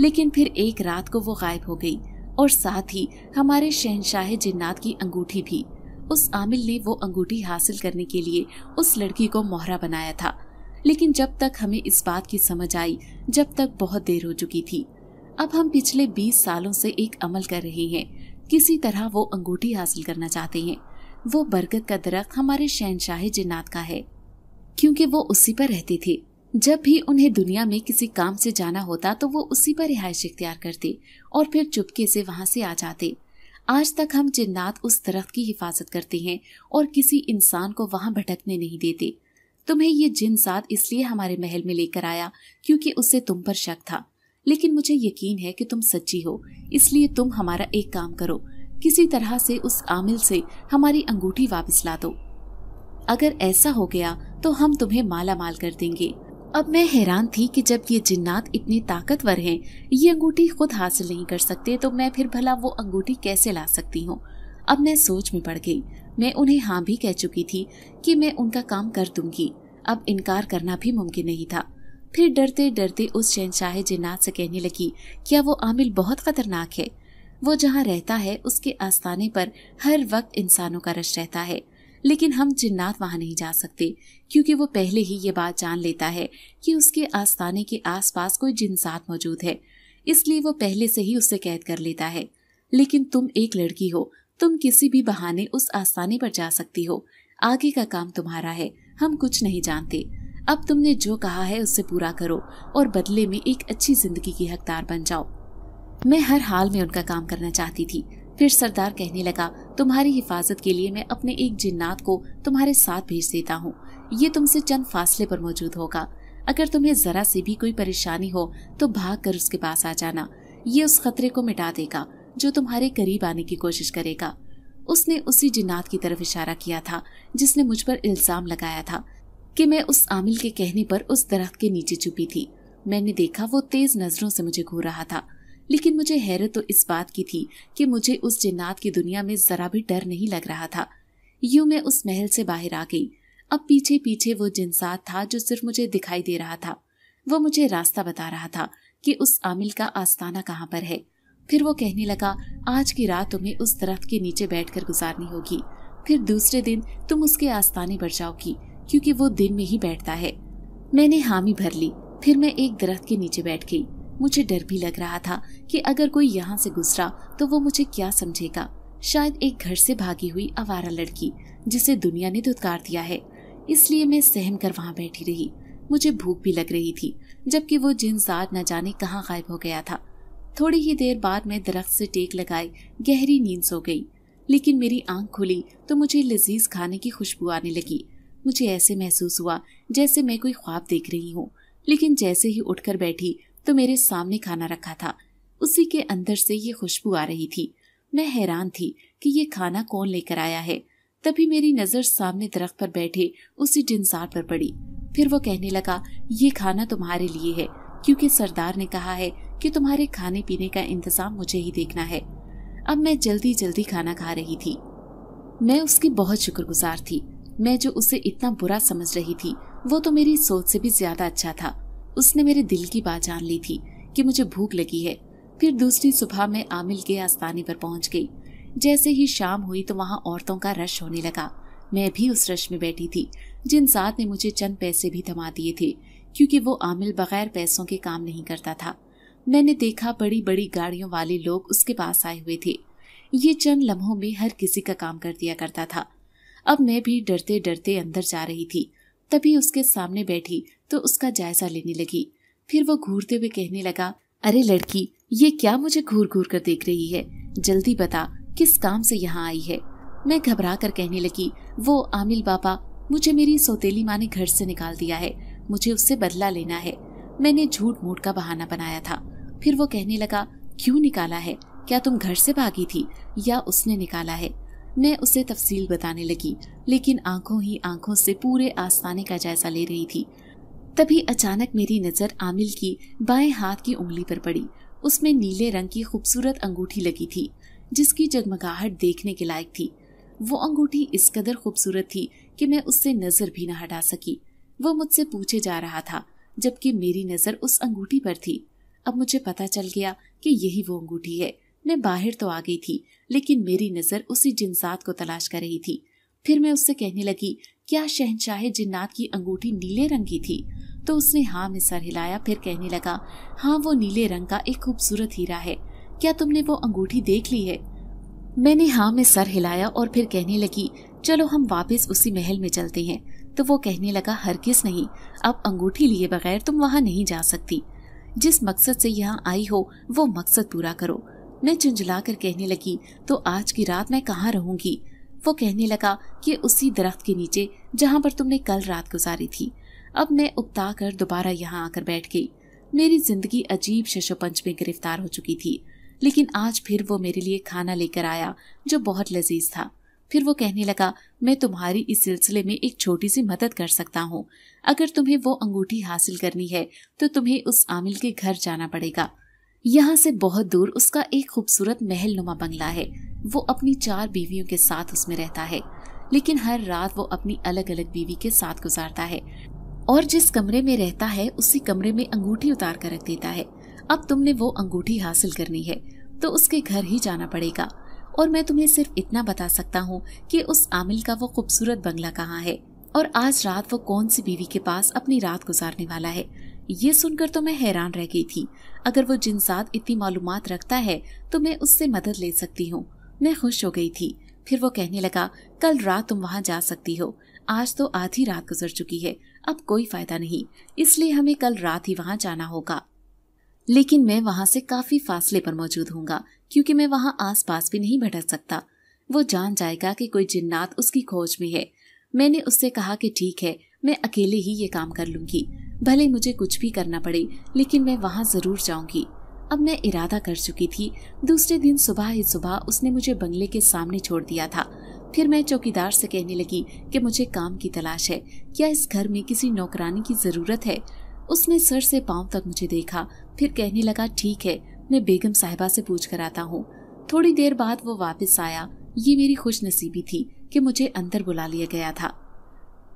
लेकिन फिर एक रात को वो गायब हो गई और साथ ही हमारे शहनशाह जिन्नात की अंगूठी भी उस आमिल ने वो अंगूठी हासिल करने के लिए उस लड़की को मोहरा बनाया था लेकिन जब तक हमें इस बात की समझ आई जब तक बहुत देर हो चुकी थी अब हम पिछले 20 सालों से एक अमल कर रहे हैं किसी तरह वो अंगूठी हासिल करना चाहते हैं वो बरगद का दरख्त हमारे शहनशाह जिन्नात का है क्योंकि वो उसी पर रहते थे जब भी उन्हें दुनिया में किसी काम से जाना होता तो वो उसी पर रिहायश इख्तियार करते और फिर चुपके से वहां से आ जाते आज तक हम जिन्नात उस दरख्त की हिफाजत करते हैं और किसी इंसान को वहां भटकने नहीं देते तुम्हें ये जिन साथ इसलिए हमारे महल में लेकर आया क्योंकि उससे तुम पर शक था लेकिन मुझे यकीन है कि तुम सच्ची हो इसलिए तुम हमारा एक काम करो किसी तरह से उस आमिल से हमारी अंगूठी वापस ला दो अगर ऐसा हो गया तो हम तुम्हें माला माल कर देंगे अब मैं हैरान थी कि जब ये जिन्नात इतने ताकतवर हैं ये अंगूठी खुद हासिल नहीं कर सकते तो मैं फिर भला वो अंगूठी कैसे ला सकती हूँ अब मैं सोच में पड़ गई मैं उन्हें हाँ भी कह चुकी थी कि मैं उनका काम कर दूंगी अब इनकार करना भी मुमकिन नहीं था फिर डरते डरते उस शहनशाह जिन्नात से कहने लगी क्या वो आमिल बहुत खतरनाक है वो जहाँ रहता है उसके आस्थाने पर हर वक्त इंसानों का रश रहता है लेकिन हम जिन्नात वहां नहीं जा सकते क्योंकि वो पहले ही ये बात जान लेता है कि उसके आस्थाने के आसपास कोई जिनसात मौजूद है इसलिए वो पहले से ही उससे कैद कर लेता है लेकिन तुम एक लड़की हो तुम किसी भी बहाने उस आस्थाने पर जा सकती हो आगे का काम तुम्हारा है हम कुछ नहीं जानते अब तुमने जो कहा है उससे पूरा करो और बदले में एक अच्छी जिंदगी की हकदार बन जाओ मैं हर हाल में उनका काम करना चाहती थी फिर सरदार कहने लगा तुम्हारी हिफाजत के लिए मैं अपने एक जिन्नात को तुम्हारे साथ भेज देता हूँ ये तुमसे चंद फासले पर मौजूद होगा अगर तुम्हें जरा सी भी कोई परेशानी हो तो भाग कर उसके पास आ जाना ये उस खतरे को मिटा देगा जो तुम्हारे करीब आने की कोशिश करेगा उसने उसी जिन्नात की तरफ इशारा किया था जिसने मुझ पर इल्ज़ाम लगाया था कि मैं उस आमिल के कहने पर उस दरख्त के नीचे छुपी थी मैंने देखा वो तेज नजरों से मुझे घूर रहा था लेकिन मुझे हैरत तो इस बात की थी कि मुझे उस जिन्नात की दुनिया में ज़रा भी डर नहीं लग रहा था यूं मैं उस महल से बाहर आ गई अब पीछे पीछे वो जिनसात था जो सिर्फ मुझे दिखाई दे रहा था वो मुझे रास्ता बता रहा था कि उस आमिल का आस्ताना कहाँ पर है फिर वो कहने लगा आज की रात तुम्हें उस दरख्त के नीचे बैठकर गुजारनी होगी फिर दूसरे दिन तुम उसके आस्ताने पर जाओगी क्योंकि वो दिन में ही बैठता है मैंने हामी भर ली फिर मैं एक दरख्त के नीचे बैठ गई मुझे डर भी लग रहा था कि अगर कोई यहाँ से गुजरा तो वो मुझे क्या समझेगा शायद एक घर से भागी हुई आवारा लड़की जिसे दुनिया ने धुतकार दिया है इसलिए मैं सहम कर वहाँ बैठी रही मुझे भूख भी लग रही थी जबकि वो जिनसार न जाने कहाँ गायब हो गया था थोड़ी ही देर बाद मैं दरख्त से टेक लगाए गहरी नींद सो गई लेकिन मेरी आंख खुली तो मुझे लजीज खाने की खुशबू आने लगी मुझे ऐसे महसूस हुआ जैसे मैं कोई ख्वाब देख रही हूँ लेकिन जैसे ही उठकर बैठी तो मेरे सामने खाना रखा था उसी के अंदर से ये खुशबू आ रही थी मैं हैरान थी कि ये खाना कौन लेकर आया है तभी मेरी नजर सामने दरख्त पर बैठे उसी जिनसार पर पड़ी फिर वो कहने लगा ये खाना तुम्हारे लिए है क्योंकि सरदार ने कहा है कि तुम्हारे खाने पीने का इंतजाम मुझे ही देखना है अब मैं जल्दी जल्दी खाना खा रही थी मैं उसकी बहुत शुक्रगुजार थी मैं जो उसे इतना बुरा समझ रही थी वो तो मेरी सोच से भी ज्यादा अच्छा था उसने मेरे दिल की बात जान ली थी कि मुझे भूख लगी है फिर दूसरी सुबह मैं आमिल के आस्थाने पर पहुंच गई जैसे ही शाम हुई तो वहां औरतों का रश होने लगा मैं भी उस रश में बैठी थी जिन साथ ने मुझे चंद पैसे भी थमा दिए थे क्योंकि वो आमिल बगैर पैसों के काम नहीं करता था मैंने देखा बड़ी बड़ी गाड़ियों वाले लोग उसके पास आए हुए थे ये चंद लम्हों में हर किसी का काम कर दिया करता था अब मैं भी डरते डरते अंदर जा रही थी तभी उसके सामने बैठी तो उसका जायजा लेने लगी फिर वो घूरते हुए कहने लगा अरे लड़की ये क्या मुझे घूर घूर कर देख रही है जल्दी बता किस काम से यहाँ आई है मैं घबरा कर कहने लगी वो आमिल बाबा मुझे मेरी सौतेली माँ ने घर से निकाल दिया है मुझे उससे बदला लेना है मैंने झूठ मूठ का बहाना बनाया था फिर वो कहने लगा क्यों निकाला है क्या तुम घर से भागी थी या उसने निकाला है मैं उसे तफसील बताने लगी लेकिन आंखों ही आंखों से पूरे आस्थाने का जायजा ले रही थी तभी अचानक मेरी नज़र आमिल की बाएं हाथ की उंगली पर पड़ी उसमें नीले रंग की खूबसूरत अंगूठी लगी थी जिसकी जगमगाहट देखने के लायक थी वो अंगूठी इस कदर खूबसूरत थी कि मैं उससे नज़र भी न हटा सकी वो मुझसे पूछे जा रहा था जबकि मेरी नज़र उस अंगूठी पर थी अब मुझे पता चल गया कि यही वो अंगूठी है मैं बाहर तो आ गई थी लेकिन मेरी नज़र उसी जिन्सात को तलाश कर रही थी फिर मैं उससे कहने लगी क्या शहनशाह जिन्नात की अंगूठी नीले रंग की थी तो उसने हाँ में सर हिलाया फिर कहने लगा हाँ वो नीले रंग का एक खूबसूरत हीरा है क्या तुमने वो अंगूठी देख ली है मैंने हाँ में सर हिलाया और फिर कहने लगी चलो हम वापस उसी महल में चलते हैं तो वो कहने लगा हरगिज नहीं अब अंगूठी लिए बगैर तुम वहाँ नहीं जा सकती जिस मकसद से यहाँ आई हो वो मकसद पूरा करो मैं झुंझला कर कहने लगी तो आज की रात मैं कहाँ रहूंगी वो कहने लगा कि उसी दरख्त के नीचे जहाँ पर तुमने कल रात गुजारी थी अब मैं उकता कर दोबारा यहाँ आकर बैठ गई मेरी जिंदगी अजीब शशोपंच में गिरफ्तार हो चुकी थी लेकिन आज फिर वो मेरे लिए खाना लेकर आया जो बहुत लजीज था फिर वो कहने लगा मैं तुम्हारी इस सिलसिले में एक छोटी सी मदद कर सकता हूँ अगर तुम्हें वो अंगूठी हासिल करनी है तो तुम्हें उस आमिल के घर जाना पड़ेगा यहाँ से बहुत दूर उसका एक खूबसूरत महल नुमा बंगला है वो अपनी चार बीवियों के साथ उसमें रहता है लेकिन हर रात वो अपनी अलग अलग बीवी के साथ गुजारता है और जिस कमरे में रहता है उसी कमरे में अंगूठी उतार कर रख देता है अब तुमने वो अंगूठी हासिल करनी है तो उसके घर ही जाना पड़ेगा और मैं तुम्हें सिर्फ इतना बता सकता हूँ कि उस आमिल का वो खूबसूरत बंगला कहाँ है और आज रात वो कौन सी बीवी के पास अपनी रात गुजारने वाला है ये सुनकर तो मैं हैरान रह गई थी अगर वो जिनसाद इतनी मालूम रखता है तो मैं उससे मदद ले सकती हूँ मैं खुश हो गई थी फिर वो कहने लगा कल रात तुम वहाँ जा सकती हो आज तो आधी रात गुजर चुकी है अब कोई फायदा नहीं इसलिए हमें कल रात ही वहाँ जाना होगा लेकिन मैं वहाँ से काफी फासले पर मौजूद हूँ क्योंकि मैं वहाँ आस पास भी नहीं भटक सकता वो जान जाएगा कि कोई जिन्नात उसकी खोज में है मैंने उससे कहा कि ठीक है मैं अकेले ही ये काम कर लूंगी भले मुझे कुछ भी करना पड़े लेकिन मैं वहाँ ज़रूर जाऊँगी अब मैं इरादा कर चुकी थी दूसरे दिन सुबह ही सुबह उसने मुझे बंगले के सामने छोड़ दिया था फिर मैं चौकीदार से कहने लगी कि मुझे काम की तलाश है क्या इस घर में किसी नौकरानी की ज़रूरत है उसने सर से पाँव तक मुझे देखा फिर कहने लगा ठीक है मैं बेगम साहिबा से पूछ कर आता हूँ थोड़ी देर बाद वो वापस आया ये मेरी खुश नसीबी थी कि मुझे अंदर बुला लिया गया था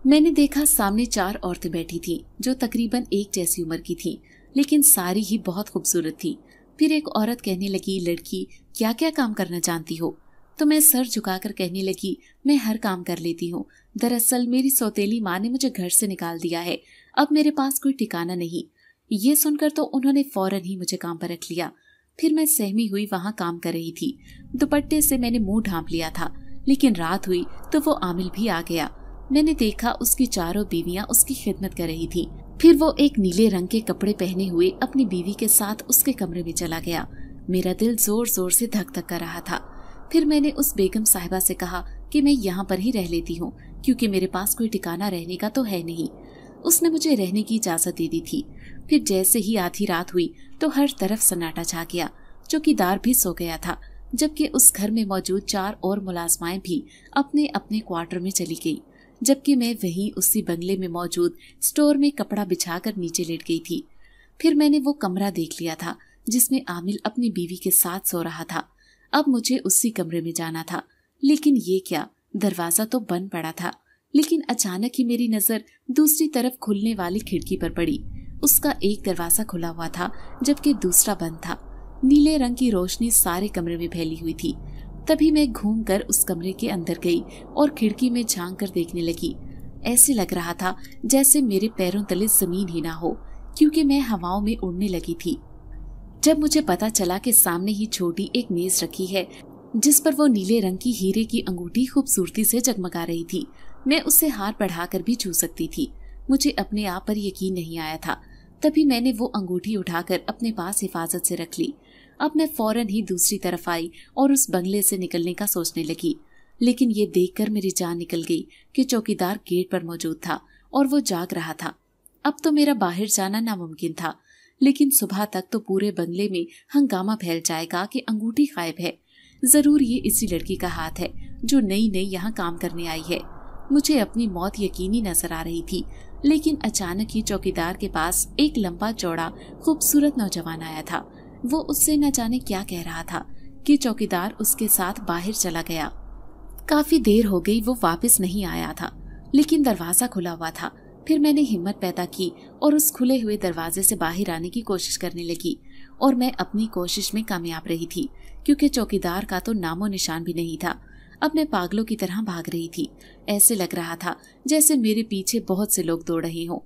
मैंने देखा सामने चार औरतें बैठी थी जो तकरीबन एक जैसी उम्र की थी लेकिन सारी ही बहुत खूबसूरत थी फिर एक औरत कहने लगी लड़की क्या क्या काम करना जानती हो तो मैं सर झुकाकर कहने लगी मैं हर काम कर लेती हूँ दरअसल मेरी सौतेली माँ ने मुझे घर से निकाल दिया है अब मेरे पास कोई ठिकाना नहीं ये सुनकर तो उन्होंने फौरन ही मुझे काम पर रख लिया फिर मैं सहमी हुई वहाँ काम कर रही थी दुपट्टे से मैंने मुंह ढांप लिया था लेकिन रात हुई तो वो आमिल भी आ गया मैंने देखा उसकी चारों बीवियां उसकी खिदमत कर रही थी फिर वो एक नीले रंग के कपड़े पहने हुए अपनी बीवी के साथ उसके कमरे में चला गया मेरा दिल जोर जोर से धक धक कर रहा था फिर मैंने उस बेगम साहिबा से कहा कि मैं यहाँ पर ही रह लेती हूँ क्योंकि मेरे पास कोई ठिकाना रहने का तो है नहीं उसने मुझे रहने की इजाजत दे दी थी फिर जैसे ही आधी रात हुई तो हर तरफ सन्नाटा छा गया चौकीदार भी सो गया था जबकि उस घर में मौजूद चार और मुलाजमाएं भी अपने अपने क्वार्टर में चली गई जबकि मैं वहीं उसी बंगले में मौजूद स्टोर में कपड़ा बिछाकर नीचे लेट गई थी फिर मैंने वो कमरा देख लिया था जिसमें आमिल अपनी बीवी के साथ सो रहा था अब मुझे उसी कमरे में जाना था लेकिन ये क्या दरवाजा तो बंद पड़ा था लेकिन अचानक ही मेरी नजर दूसरी तरफ खुलने वाली खिड़की पर पड़ी उसका एक दरवाजा खुला हुआ था जबकि दूसरा बंद था नीले रंग की रोशनी सारे कमरे में फैली हुई थी तभी मैं घूमकर उस कमरे के अंदर गई और खिड़की में झांक कर देखने लगी ऐसे लग रहा था जैसे मेरे पैरों तले जमीन ही ना हो क्योंकि मैं हवाओं में उड़ने लगी थी जब मुझे पता चला कि सामने ही छोटी एक मेज रखी है जिस पर वो नीले रंग की हीरे की अंगूठी खूबसूरती से जगमगा रही थी मैं उससे हाथ बढ़ाकर भी छू सकती थी मुझे अपने आप पर यकीन नहीं आया था तभी मैंने वो अंगूठी उठाकर अपने पास हिफाजत से रख ली अब मैं फौरन ही दूसरी तरफ आई और उस बंगले से निकलने का सोचने लगी लेकिन ये देखकर मेरी जान निकल गई कि चौकीदार गेट पर मौजूद था और वो जाग रहा था अब तो मेरा बाहर जाना नामुमकिन था लेकिन सुबह तक तो पूरे बंगले में हंगामा फैल जाएगा कि अंगूठी गायब है जरूर ये इसी लड़की का हाथ है जो नई नई यहाँ काम करने आई है मुझे अपनी मौत यकीनी नजर आ रही थी लेकिन अचानक ही चौकीदार के पास एक लंबा चौड़ा खूबसूरत नौजवान आया था वो उससे न जाने क्या कह रहा था कि चौकीदार उसके साथ बाहर चला गया काफी देर हो गई वो वापस नहीं आया था लेकिन दरवाजा खुला हुआ था फिर मैंने हिम्मत पैदा की और उस खुले हुए दरवाजे से बाहर आने की कोशिश करने लगी और मैं अपनी कोशिश में कामयाब रही थी क्योंकि चौकीदार का तो नामो निशान भी नहीं था अब मैं पागलों की तरह भाग रही थी ऐसे लग रहा था जैसे मेरे पीछे बहुत से लोग दौड़ रहे हों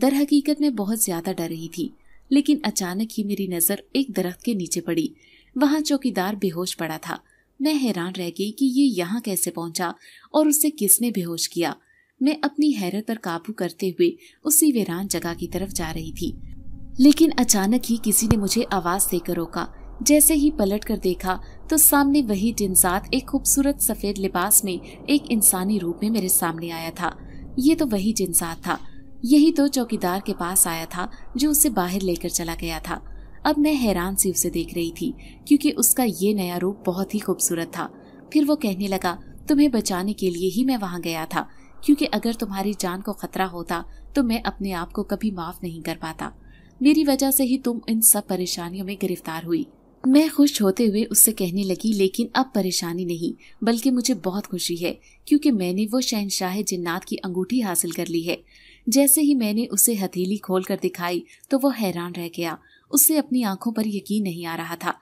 दर हकीकत में बहुत ज्यादा डर रही थी लेकिन अचानक ही मेरी नज़र एक दरख्त के नीचे पड़ी वहाँ चौकीदार बेहोश पड़ा था मैं हैरान रह गई कि ये यहाँ कैसे पहुँचा और उसे किसने बेहोश किया मैं अपनी हैरत पर काबू करते हुए उसी वीरान जगह की तरफ जा रही थी लेकिन अचानक ही किसी ने मुझे आवाज देकर रोका जैसे ही पलट कर देखा तो सामने वही जिनजात एक खूबसूरत सफेद लिबास में एक इंसानी रूप में मेरे सामने आया था ये तो वही जिनसात था यही तो चौकीदार के पास आया था जो उसे बाहर लेकर चला गया था अब मैं हैरान सी उसे देख रही थी क्योंकि उसका ये नया रूप बहुत ही खूबसूरत था फिर वो कहने लगा तुम्हें बचाने के लिए ही मैं वहाँ गया था क्योंकि अगर तुम्हारी जान को खतरा होता तो मैं अपने आप को कभी माफ नहीं कर पाता मेरी वजह से ही तुम इन सब परेशानियों में गिरफ्तार हुई मैं खुश होते हुए उससे कहने लगी लेकिन अब परेशानी नहीं बल्कि मुझे बहुत खुशी है क्योंकि मैंने वो शहनशाह जिन्नात की अंगूठी हासिल कर ली है जैसे ही मैंने उसे हथेली खोल कर दिखाई तो वो हैरान रह गया उससे अपनी आंखों पर यकीन नहीं आ रहा था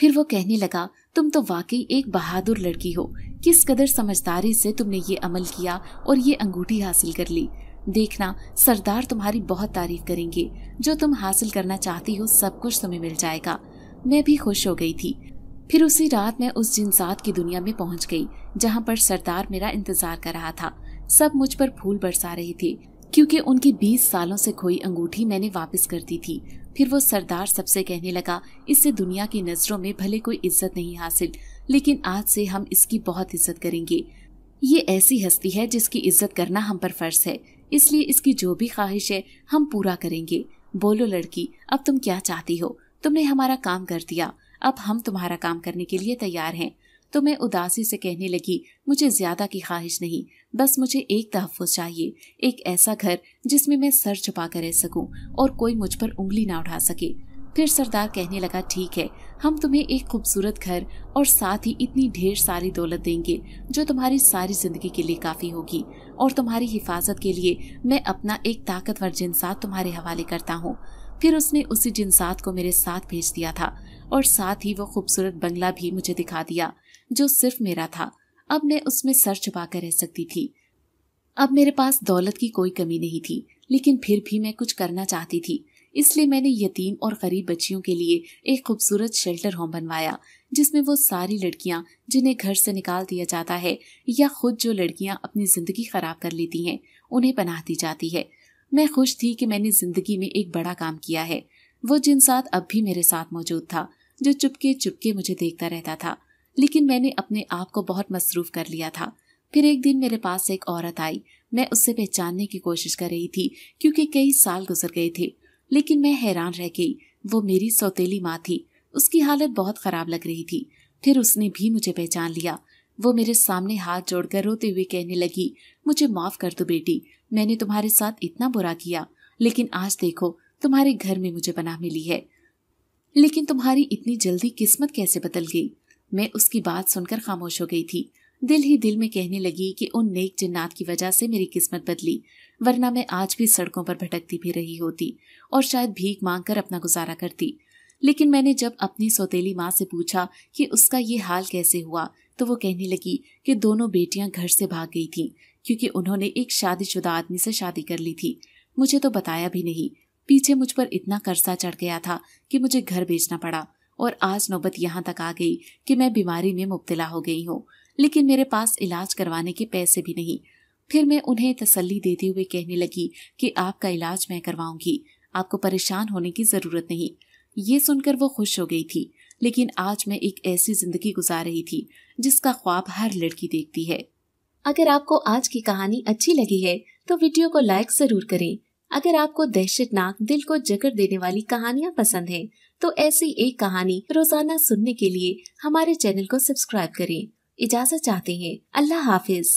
फिर वो कहने लगा तुम तो वाकई एक बहादुर लड़की हो किस कदर समझदारी से तुमने ये अमल किया और ये अंगूठी हासिल कर ली देखना सरदार तुम्हारी बहुत तारीफ करेंगे जो तुम हासिल करना चाहती हो सब कुछ तुम्हें मिल जाएगा मैं भी खुश हो गई थी फिर उसी रात मैं उस जिनसात की दुनिया में पहुंच गई जहां पर सरदार मेरा इंतजार कर रहा था सब मुझ पर फूल बरसा रहे थे क्योंकि उनकी बीस सालों से खोई अंगूठी मैंने वापस कर दी थी फिर वो सरदार सबसे कहने लगा इससे दुनिया की नज़रों में भले कोई इज्जत नहीं हासिल लेकिन आज से हम इसकी बहुत इज्जत करेंगे ये ऐसी हस्ती है जिसकी इज्जत करना हम पर फर्ज है इसलिए इसकी जो भी ख्वाहिश है हम पूरा करेंगे बोलो लड़की अब तुम क्या चाहती हो तुमने हमारा काम कर दिया अब हम तुम्हारा काम करने के लिए तैयार हैं तो मैं उदासी से कहने लगी मुझे ज्यादा की ख्वाहिश नहीं बस मुझे एक तहफ़ चाहिए एक ऐसा घर जिसमें मैं सर छुपा कर रह सकूं और कोई मुझ पर उंगली ना उठा सके फिर सरदार कहने लगा ठीक है हम तुम्हें एक खूबसूरत घर और साथ ही इतनी ढेर सारी दौलत देंगे जो तुम्हारी सारी जिंदगी के लिए काफ़ी होगी और तुम्हारी हिफाजत के लिए मैं अपना एक ताकतवर जिनसात तुम्हारे हवाले करता हूँ फिर उसने उसी जिनसात को मेरे साथ भेज दिया था और साथ ही वो खूबसूरत बंगला भी मुझे दिखा दिया जो सिर्फ मेरा था अब मैं उसमें सर छुपा कर रह सकती थी अब मेरे पास दौलत की कोई कमी नहीं थी लेकिन फिर भी मैं कुछ करना चाहती थी इसलिए मैंने यतीम और गरीब बच्चियों के लिए एक खूबसूरत शेल्टर होम बनवाया जिसमें वो सारी लड़कियां जिन्हें घर से निकाल दिया जाता है या खुद जो लड़कियां अपनी ज़िंदगी ख़राब कर लेती हैं उन्हें पनाह दी जाती है मैं खुश थी कि मैंने ज़िंदगी में एक बड़ा काम किया है वो जिन साथ अब भी मेरे साथ मौजूद था जो चुपके चुपके मुझे देखता रहता था लेकिन मैंने अपने आप को बहुत मसरूफ कर लिया था फिर एक दिन मेरे पास एक औरत आई मैं उससे पहचानने की कोशिश कर रही थी क्योंकि कई साल गुजर गए थे लेकिन मैं हैरान रह गई वो मेरी सौतेली माँ थी उसकी हालत बहुत खराब लग रही थी फिर उसने भी मुझे पहचान लिया वो मेरे सामने हाथ जोड़कर रोते हुए कहने लगी मुझे माफ कर दो बेटी मैंने तुम्हारे साथ इतना बुरा किया लेकिन आज देखो तुम्हारे घर में मुझे पनाह मिली है लेकिन तुम्हारी इतनी जल्दी किस्मत कैसे बदल गई मैं उसकी बात सुनकर खामोश हो गई थी दिल ही दिल में कहने लगी कि उन नेक जिन्नात की वजह से मेरी किस्मत बदली वरना मैं आज भी सड़कों पर भटकती भी रही होती और शायद भीख मांग कर अपना गुजारा करती लेकिन मैंने जब अपनी सौतेली माँ से पूछा कि उसका ये हाल कैसे हुआ तो वो कहने लगी कि दोनों बेटियां घर से भाग गई थीं क्योंकि उन्होंने एक शादीशुदा आदमी से शादी कर ली थी मुझे तो बताया भी नहीं पीछे मुझ पर इतना कर्जा चढ़ गया था कि मुझे घर बेचना पड़ा और आज नौबत यहाँ तक आ गई कि मैं बीमारी में मुबतला हो गई हूँ लेकिन मेरे पास इलाज करवाने के पैसे भी नहीं फिर मैं उन्हें तसल्ली देते हुए कहने लगी कि आपका इलाज मैं करवाऊंगी आपको परेशान होने की ज़रूरत नहीं ये सुनकर वो खुश हो गई थी लेकिन आज मैं एक ऐसी जिंदगी गुजार रही थी जिसका ख्वाब हर लड़की देखती है अगर आपको आज की कहानी अच्छी लगी है तो वीडियो को लाइक जरूर करें अगर आपको दहशतनाक दिल को जकड़ देने वाली कहानियाँ पसंद है तो ऐसी एक कहानी रोजाना सुनने के लिए हमारे चैनल को सब्सक्राइब करें इजाजत चाहते हैं अल्लाह हाफिज